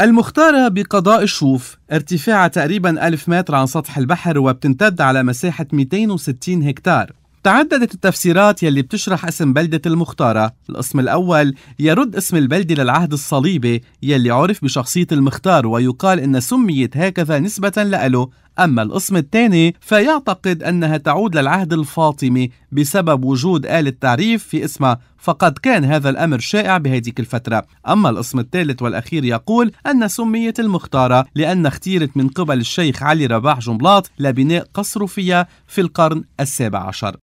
المختارة بقضاء الشوف ارتفاعها تقريبا 1000 متر عن سطح البحر وبتمتد على مساحة 260 هكتار تعددت التفسيرات يلي بتشرح اسم بلدة المختارة القسم الأول يرد اسم البلدة للعهد الصليبي يلي عرف بشخصية المختار ويقال إن سميت هكذا نسبة لألو أما القسم الثاني فيعتقد أنها تعود للعهد الفاطمي بسبب وجود آلة تعريف في اسمها فقد كان هذا الأمر شائع بهذه الفترة أما القسم الثالث والأخير يقول أن سميت المختارة لأن اختيرت من قبل الشيخ علي رباح جملاط لبناء قصره فيها في القرن السابع عشر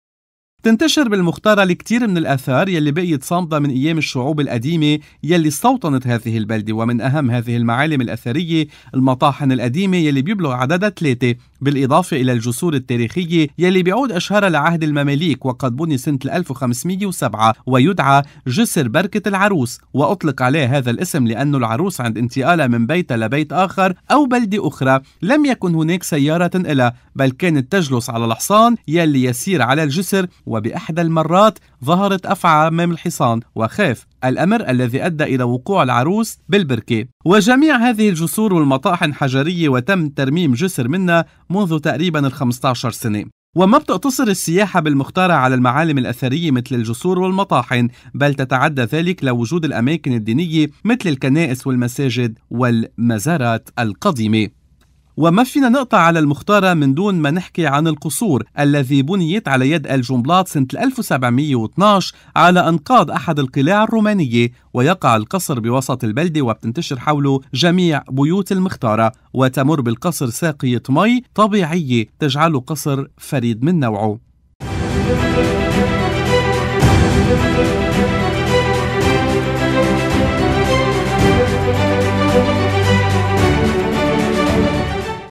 بتنتشر بالمختارة لكتير من الآثار يلي بقيت صامدة من أيام الشعوب القديمة يلي استوطنت هذه البلدة ومن أهم هذه المعالم الأثرية المطاحن القديمة يلي بيبلغ عددها ثلاثة بالإضافة إلى الجسور التاريخية يلي بيعود أشهرها لعهد المماليك وقد بني سنة 1507 ويدعى جسر بركة العروس وأطلق عليه هذا الاسم لأن العروس عند انتقالها من بيت لبيت آخر أو بلدة أخرى لم يكن هناك سيارة إلى بل كانت تجلس على الحصان يلي يسير على الجسر وبأحدى المرات ظهرت أفعى أمام الحصان وخاف الأمر الذي أدى إلى وقوع العروس بالبركة وجميع هذه الجسور والمطاحن حجرية وتم ترميم جسر منها منذ تقريبا ال 15 سنة وما بتقتصر السياحة بالمختارة على المعالم الأثرية مثل الجسور والمطاحن بل تتعدى ذلك لوجود الأماكن الدينية مثل الكنائس والمساجد والمزارات القديمة وما فينا نقطع على المختارة من دون ما نحكي عن القصور الذي بنيت على يد الجنبلاط سنة 1712 على أنقاض أحد القلاع الرومانية ويقع القصر بوسط البلدة وبتنتشر حوله جميع بيوت المختارة وتمر بالقصر ساقية مي طبيعية تجعله قصر فريد من نوعه